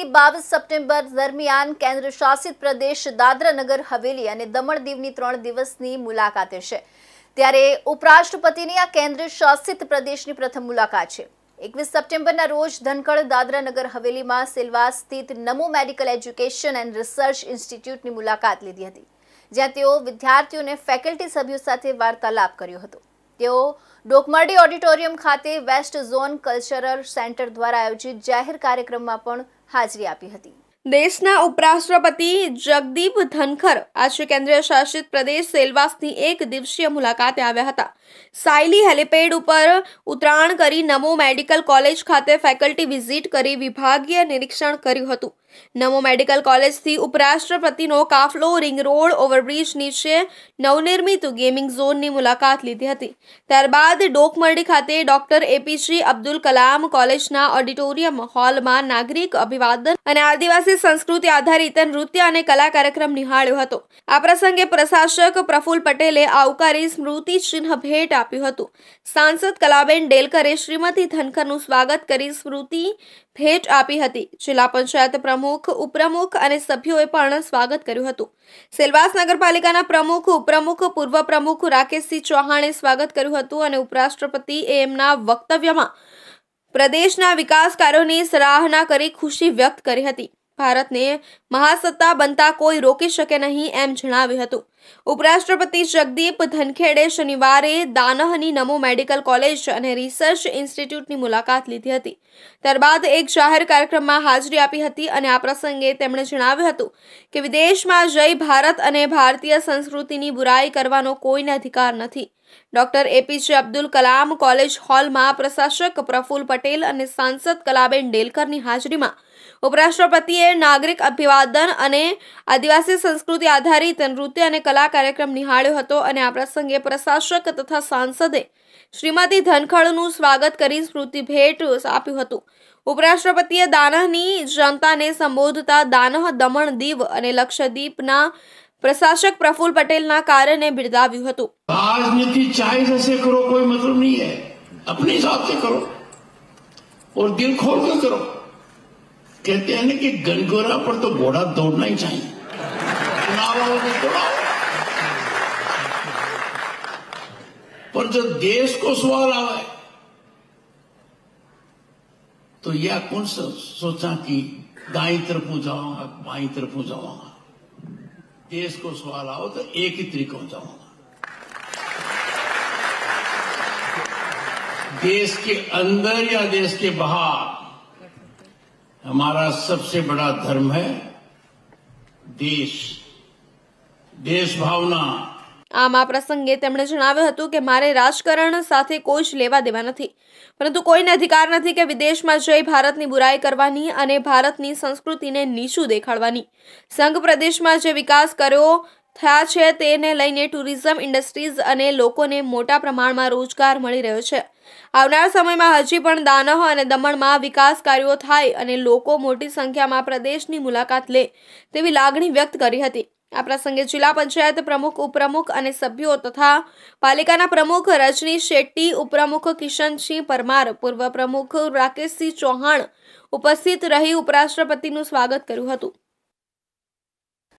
આજથી બાવીસ સપ્ટેમ્બર દરમિયાન કેન્દ્ર શાસિત પ્રદેશ દાદરાનગર હવેલી અને દમણ દીવની ત્રણ દિવસની મુલાકાતે છે ત્યારે ઉપરાષ્ટ્રપતિની આ કેન્દ્ર શાસિત પ્રદેશની પ્રથમ મુલાકાત છે એકવીસ સપ્ટેમ્બરના રોજ ધનકડ દાદરાનગર હવેલીમાં સિલવાસ સ્થિત Namo medical education and research ઇન્સ્ટિટ્યૂટની મુલાકાત લીધી હતી જ્યાં તેઓ વિદ્યાર્થીઓને ફેકલ્ટી સભ્યો સાથે વાર્તાલાપ કર્યો હતો તેઓ ડોકમાડી ઓડિટોરિયમ ખાતે વેસ્ટ ઝોન કલ્ચરલ સેન્ટર દ્વારા આયોજિત જાહેર કાર્યક્રમમાં પણ હાજરી આપી હતી દેશના ઉપરાષ્ટ્રપતિ જગદીપ ધનખર આજે કેન્દ્રીય શાસિત પ્રદેશ સેલવાસની એક દિવસીય મુલાકાતે આવ્યા હતા સાયલી હેલિપેડ ઉપર ઉતરાણ કરી નમો મેડિકલ કોલેજ ખાતે ફેકલ્ટી વિઝિટ કરી વિભાગીય નિરીક્ષણ કર્યું હતું નમો મેડિકલ કોલેજથી ઉપરાષ્ટ્રપતિનો કાફલો રિંગ રોડ ઓવરબ્રિજ નીચે નવનિર્મિત ગેમિંગ ઝોનની મુલાકાત લીધી હતી ત્યારબાદ ડોકમરડી ખાતે ડોક્ટર એપીજે અબ્દુલ કલામ કોલેજના ઓડિટોરિયમ હોલમાં નાગરિક અભિવાદન અને આદિવાસી આદિવાસી સંસ્કૃતિ આધારિત નૃત્ય અને કલા કાર્યક્રમ નિહાળ્યો હતો આ પ્રસંગે પ્રશાસક પ્રફુલ પટેલે આવકારી સ્મૃતિ ચિહ્ન ભેટ આપ્યું હતું સાંસદ કલાબેન ડેલકરે શ્રીમતી ધનખરનું સ્વાગત કરી સ્મૃતિ ભેટ આપી હતી જિલ્લા પંચાયત પ્રમુખ ઉપપ્રમુખ અને સભ્યોએ પણ સ્વાગત કર્યું હતું સેલવાસ નગરપાલિકાના પ્રમુખ ઉપપ્રમુખ પૂર્વ પ્રમુખ રાકેશસિંહ ચૌહાણે સ્વાગત કર્યું હતું અને ઉપરાષ્ટ્રપતિ એમના વક્તવ્યમાં પ્રદેશના વિકાસ કાર્યોની સરાહના કરી ખુશી વ્યક્ત કરી હતી ભારતને મહાસત્તા બનતા કોઈ રોકી શકે નહીં એમ જણાવ્યું હતું ઉપરાષ્ટ્રપતિ જગદીપ ધનખેડે શનિવારે દાનહની નમો મેડિકલ કોલેજ અને રિસર્ચ ઇન્સ્ટિટ્યૂટની મુલાકાત લીધી હતી ત્યારબાદ એક જાહેર કાર્યક્રમમાં હાજરી આપી હતી અને આ પ્રસંગે તેમણે જણાવ્યું હતું કે વિદેશમાં જઈ ભારત અને ભારતીય સંસ્કૃતિની બુરાઈ કરવાનો કોઈને અધિકાર નથી doctor A P J Abdul Kalam college હોલમાં પ્રશાસક પ્રફુલ પટેલ અને સાંસદ કલાબેન ડેલકરની હાજરીમાં ઉપરાષ્ટ્રપતિએ નાગરિક અભિવાદન અને આદિવાસી સંસ્કૃતિ આધારિત નૃત્ય અને કલા કાર્યક્રમ નિહાળ્યો હતો અને આ પ્રસંગે પ્રશાસક તથા સાંસદે શ્રીમતી ધનખડનું સ્વાગત કરી સ્મૃતિ ભેટ આપ્યું હતું ઉપરાષ્ટ્રપતિએ દાનહની જનતાને સંબોધતા દાનહ દમણ દીવ અને લક્ષદ્વીપના પ્રશાસક પ્રફુલ પટેલના કાર્યને બિરદાવ્યું હતું રાજનીતિ ચાહે જૈસે કરો કોઈ મતલબ નહીં હૈ અપની હિસાબ કરો और દિલ ખોલ કર કરો कहते हैं ना कि गनगोरा पर तो घोड़ा दौड़ना ही चाहिए चुनावों में तो पर जब देश को सवाल आवे तो यह कौन सा सोचा कि दाई तरफ जाऊंगा बाई तरफ जाऊंगा देश को सवाल आओ तो एक ही हो जाऊंगा देश के अंदर या देश के बाहर हमारा सबसे बड़ा धर्म है દેશ દેશ ભાવના આમ આ પ્રસંગે તેમણે જણાવ્યું હતું કે મારે રાજકારણ સાથે કોઈ જ લેવા દેવા નથી પરંતુ કોઈને અધિકાર નથી કે વિદેશમાં જઈ ભારતની બુરાઈ કરવાની અને ભારતની સંસ્કૃતિને નીચું દેખાડવાની સંઘ પ્રદેશમાં જે વિકાસ કર્યો થયા છે તેને લઈને ટુરિઝમ ઇન્ડસ્ટ્રીઝ અને લોકોને મોટા પ્રમાણમાં રોજગાર મળી રહ્યો છે આવનાર સમયમાં હજી પણ દાનહ અને દમણમાં વિકાસ કાર્યો થાય અને લોકો મોટી સંખ્યામાં પ્રદેશની મુલાકાત લે તેવી લાગણી વ્યક્ત કરી હતી આ પ્રસંગે જિલ્લા પંચાયત પ્રમુખ ઉપપ્રમુખ અને સભ્યો તથા પાલિકાના પ્રમુખ રજની શેટ્ટી ઉપપ્રમુખ કિશનસિંહ પરમાર પૂર્વ પ્રમુખ રાકેશસિંહ ચૌહાણ ઉપસ્થિત રહી ઉપરાષ્ટ્રપતિનું સ્વાગત કર્યું હતું